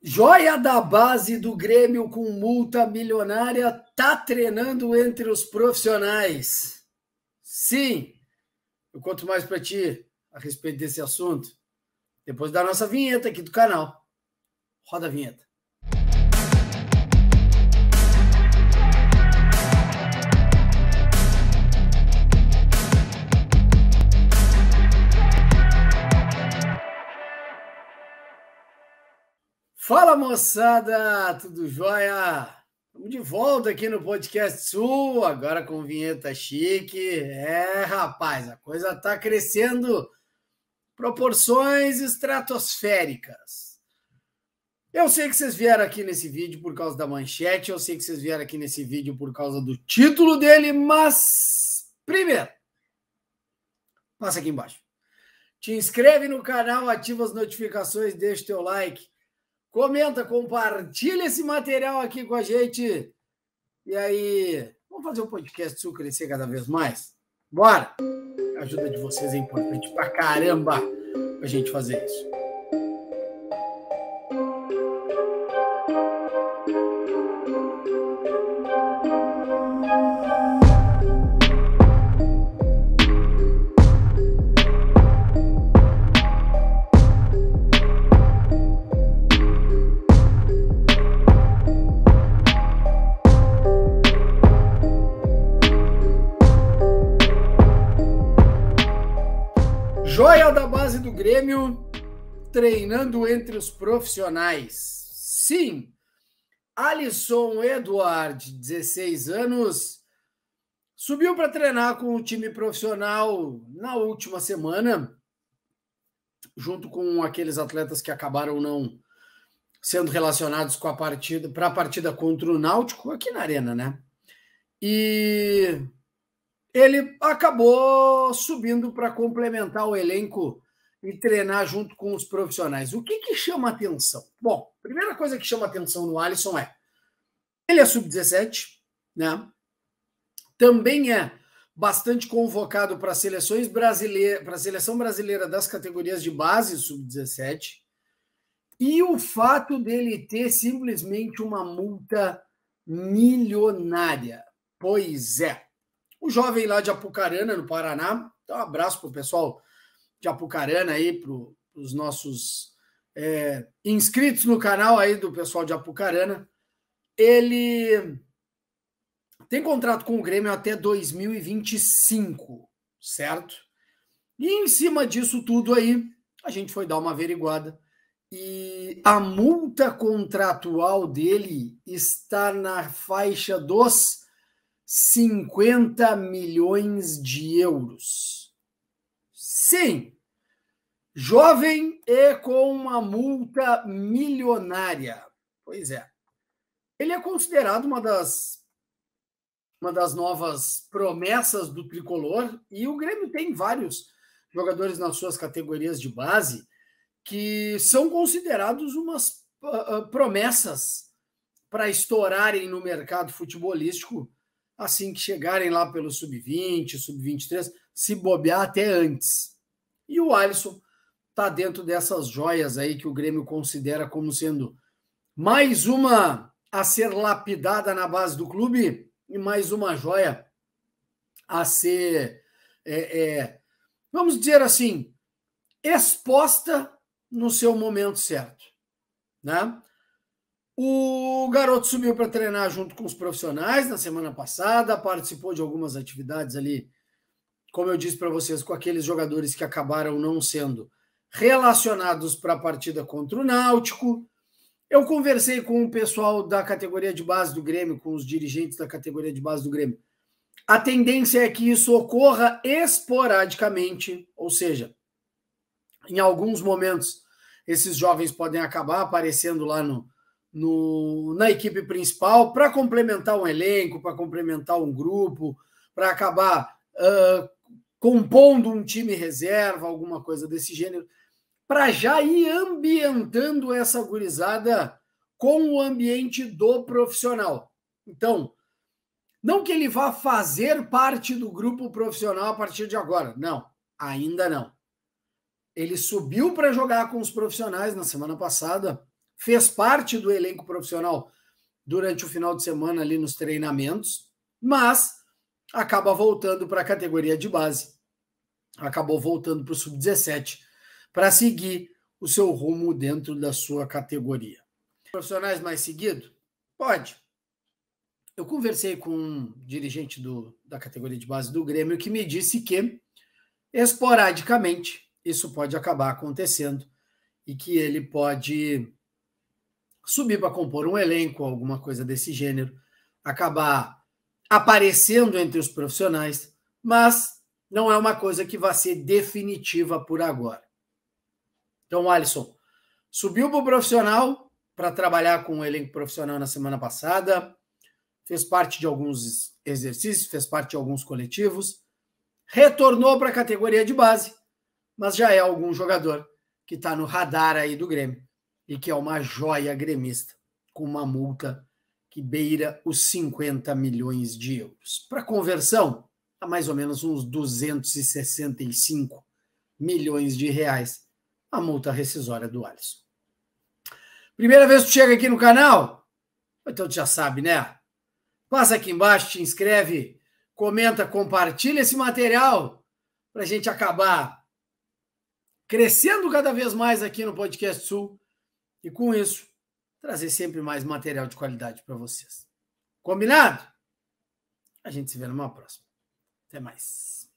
Joia da base do Grêmio com multa milionária tá treinando entre os profissionais. Sim, eu conto mais para ti a respeito desse assunto depois da nossa vinheta aqui do canal. Roda a vinheta. Fala moçada, tudo jóia? Estamos de volta aqui no Podcast Sul, agora com vinheta chique. É, rapaz, a coisa está crescendo proporções estratosféricas. Eu sei que vocês vieram aqui nesse vídeo por causa da manchete, eu sei que vocês vieram aqui nesse vídeo por causa do título dele, mas primeiro, passa aqui embaixo. Te inscreve no canal, ativa as notificações, deixa o teu like Comenta, compartilha esse material aqui com a gente. E aí, vamos fazer o um podcast Sul crescer cada vez mais? Bora! A ajuda de vocês é importante pra caramba pra gente fazer isso. Joia da base do Grêmio treinando entre os profissionais. Sim, Alisson Eduard, 16 anos, subiu para treinar com o time profissional na última semana, junto com aqueles atletas que acabaram não sendo relacionados com a partida para a partida contra o Náutico aqui na arena, né? E ele acabou subindo para complementar o elenco e treinar junto com os profissionais. O que, que chama atenção? Bom, primeira coisa que chama atenção no Alisson é ele é sub-17, né? Também é bastante convocado para seleções brasileiras, para a seleção brasileira das categorias de base sub-17. E o fato dele ter simplesmente uma multa milionária. Pois é um jovem lá de Apucarana, no Paraná. Então, um abraço para o pessoal de Apucarana aí, para os nossos é, inscritos no canal aí do pessoal de Apucarana. Ele tem contrato com o Grêmio até 2025, certo? E em cima disso tudo aí, a gente foi dar uma averiguada e a multa contratual dele está na faixa dos 50 milhões de euros. Sim, jovem e com uma multa milionária. Pois é. Ele é considerado uma das uma das novas promessas do tricolor e o Grêmio tem vários jogadores nas suas categorias de base que são considerados umas ah, ah, promessas para estourarem no mercado futebolístico assim que chegarem lá pelo sub-20, sub-23, se bobear até antes. E o Alisson está dentro dessas joias aí que o Grêmio considera como sendo mais uma a ser lapidada na base do clube e mais uma joia a ser, é, é, vamos dizer assim, exposta no seu momento certo. Né? O garoto subiu para treinar junto com os profissionais na semana passada, participou de algumas atividades ali, como eu disse para vocês, com aqueles jogadores que acabaram não sendo relacionados para a partida contra o Náutico. Eu conversei com o pessoal da categoria de base do Grêmio, com os dirigentes da categoria de base do Grêmio. A tendência é que isso ocorra esporadicamente, ou seja, em alguns momentos esses jovens podem acabar aparecendo lá no, no, na equipe principal para complementar um elenco, para complementar um grupo, para acabar uh, compondo um time reserva, alguma coisa desse gênero, para já ir ambientando essa gurizada com o ambiente do profissional. Então, não que ele vá fazer parte do grupo profissional a partir de agora, não, ainda não. Ele subiu para jogar com os profissionais na semana passada fez parte do elenco profissional durante o final de semana ali nos treinamentos, mas acaba voltando para a categoria de base. Acabou voltando para o sub-17 para seguir o seu rumo dentro da sua categoria. Profissionais mais seguido? Pode. Eu conversei com um dirigente do, da categoria de base do Grêmio que me disse que esporadicamente isso pode acabar acontecendo e que ele pode subir para compor um elenco, alguma coisa desse gênero, acabar aparecendo entre os profissionais, mas não é uma coisa que vai ser definitiva por agora. Então, Alisson subiu para o profissional para trabalhar com o elenco profissional na semana passada, fez parte de alguns exercícios, fez parte de alguns coletivos, retornou para a categoria de base, mas já é algum jogador que está no radar aí do Grêmio e que é uma joia gremista, com uma multa que beira os 50 milhões de euros. Para conversão, a tá mais ou menos uns 265 milhões de reais a multa rescisória do Alisson. Primeira vez que tu chega aqui no canal? Então tu já sabe, né? Passa aqui embaixo, te inscreve, comenta, compartilha esse material para a gente acabar crescendo cada vez mais aqui no Podcast Sul e com isso trazer sempre mais material de qualidade para vocês. Combinado? A gente se vê numa próxima. Até mais.